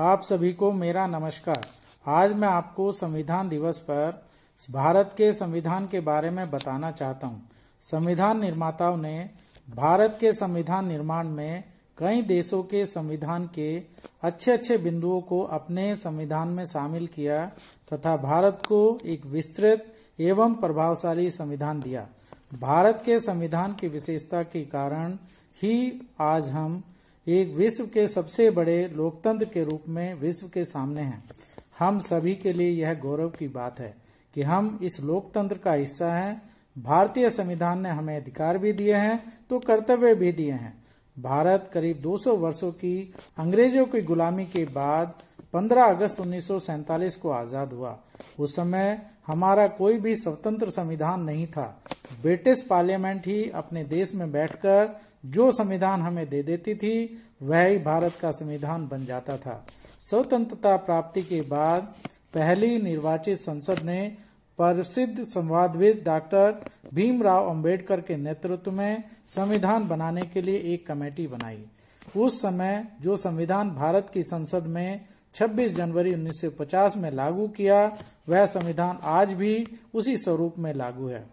आप सभी को मेरा नमस्कार आज मैं आपको संविधान दिवस पर भारत के संविधान के बारे में बताना चाहता हूँ संविधान निर्माताओं ने भारत के संविधान निर्माण में कई देशों के संविधान के अच्छे अच्छे बिंदुओं को अपने संविधान में शामिल किया तथा भारत को एक विस्तृत एवं प्रभावशाली संविधान दिया भारत के संविधान की विशेषता के कारण ही आज हम एक विश्व के सबसे बड़े लोकतंत्र के रूप में विश्व के सामने हैं हम सभी के लिए यह गौरव की बात है कि हम इस लोकतंत्र का हिस्सा हैं भारतीय संविधान ने हमें अधिकार भी दिए हैं तो कर्तव्य भी दिए हैं भारत करीब 200 वर्षों की अंग्रेजों की गुलामी के बाद 15 अगस्त उन्नीस को आजाद हुआ उस समय हमारा कोई भी स्वतंत्र संविधान नहीं था ब्रिटिश पार्लियामेंट ही अपने देश में बैठकर जो संविधान हमें दे देती थी वह ही भारत का संविधान बन जाता था स्वतंत्रता प्राप्ति के बाद पहली निर्वाचित संसद ने प्रसिद्ध संवादविद डॉक्टर भीमराव अंबेडकर के नेतृत्व में संविधान बनाने के लिए एक कमेटी बनाई उस समय जो संविधान भारत की संसद में 26 जनवरी 1950 में लागू किया वह संविधान आज भी उसी स्वरूप में लागू है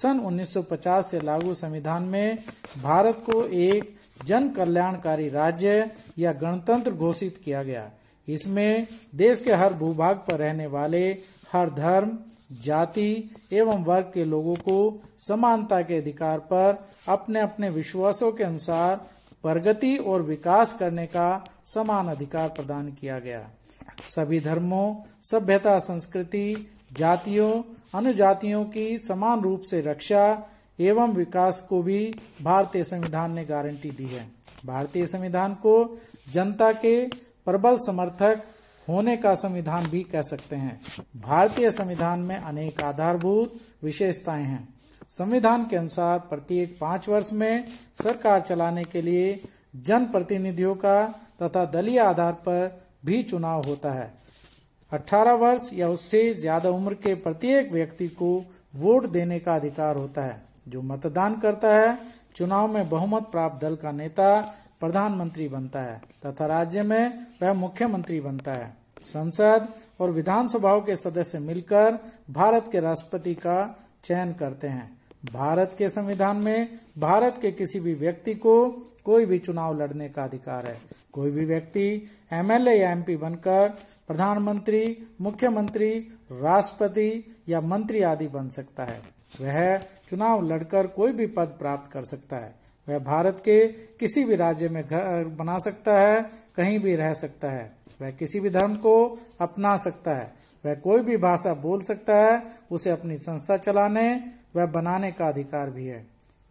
सन 1950 से लागू संविधान में भारत को एक जन कल्याणकारी राज्य या गणतंत्र घोषित किया गया इसमें देश के हर भूभाग पर रहने वाले हर धर्म जाति एवं वर्ग के लोगों को समानता के अधिकार पर अपने अपने विश्वासों के अनुसार प्रगति और विकास करने का समान अधिकार प्रदान किया गया सभी धर्मों सभ्यता संस्कृति जातियों अनुजातियों की समान रूप से रक्षा एवं विकास को भी भारतीय संविधान ने गारंटी दी है भारतीय संविधान को जनता के प्रबल समर्थक होने का संविधान भी कह सकते हैं भारतीय संविधान में अनेक आधारभूत विशेषताएं हैं संविधान के अनुसार प्रत्येक पांच वर्ष में सरकार चलाने के लिए जन प्रतिनिधियों का तथा दलीय आधार पर भी चुनाव होता है 18 वर्ष या उससे ज्यादा उम्र के प्रत्येक व्यक्ति को वोट देने का अधिकार होता है जो मतदान करता है चुनाव में बहुमत प्राप्त दल का नेता प्रधानमंत्री बनता है तथा राज्य में वह मुख्यमंत्री बनता है संसद और विधानसभाओं के सदस्य मिलकर भारत के राष्ट्रपति का चयन करते हैं भारत के संविधान में भारत के किसी भी व्यक्ति को कोई भी चुनाव लड़ने का अधिकार है कोई भी व्यक्ति एमएलए या एमपी बनकर प्रधानमंत्री मुख्यमंत्री राष्ट्रपति या मंत्री आदि बन सकता है वह चुनाव लड़कर कोई भी पद प्राप्त कर सकता है वह भारत के किसी भी राज्य में घर बना सकता है कहीं भी रह सकता है वह किसी भी धर्म को अपना सकता है वह कोई भी भाषा बोल सकता है उसे अपनी संस्था चलाने वह बनाने का अधिकार भी है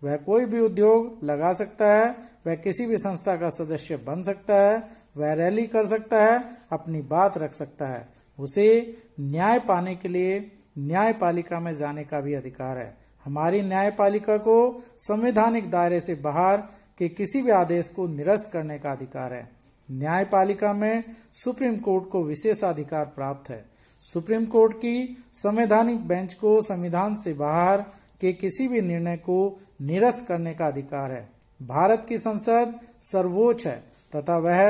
वह कोई भी उद्योग लगा सकता है वह किसी भी संस्था का सदस्य बन सकता है वह रैली कर सकता है अपनी बात रख सकता है उसे न्याय पाने के लिए न्यायपालिका में जाने का भी अधिकार है हमारी न्यायपालिका को संवैधानिक दायरे से बाहर के किसी भी आदेश को निरस्त करने का अधिकार है न्यायपालिका में सुप्रीम कोर्ट को विशेष अधिकार प्राप्त है सुप्रीम कोर्ट की संवैधानिक बेंच को संविधान से बाहर के किसी भी निर्णय को निरस्त करने का अधिकार है भारत की संसद सर्वोच्च है तथा वह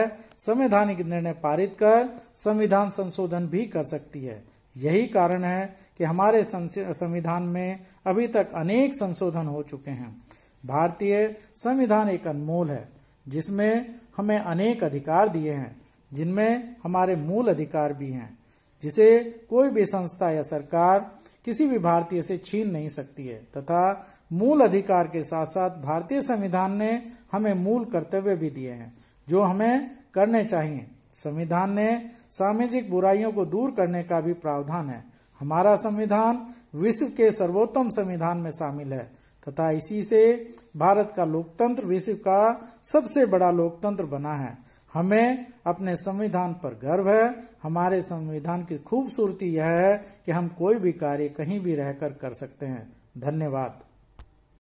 संवैधानिक निर्णय पारित कर संविधान संशोधन भी कर सकती है यही कारण है कि हमारे संविधान में अभी तक अनेक संशोधन हो चुके हैं भारतीय संविधान एक अनमोल है जिसमें हमें अनेक अधिकार दिए हैं जिनमें हमारे मूल अधिकार भी हैं जिसे कोई भी संस्था या सरकार किसी भी भारतीय से छीन नहीं सकती है तथा मूल अधिकार के साथ साथ भारतीय संविधान ने हमें मूल कर्तव्य भी दिए हैं जो हमें करने चाहिए संविधान ने सामाजिक बुराइयों को दूर करने का भी प्रावधान है हमारा संविधान विश्व के सर्वोत्तम संविधान में शामिल है तथा इसी से भारत का लोकतंत्र विश्व का सबसे बड़ा लोकतंत्र बना है हमें अपने संविधान पर गर्व है हमारे संविधान की खूबसूरती यह है कि हम कोई भी कार्य कहीं भी रहकर कर सकते हैं धन्यवाद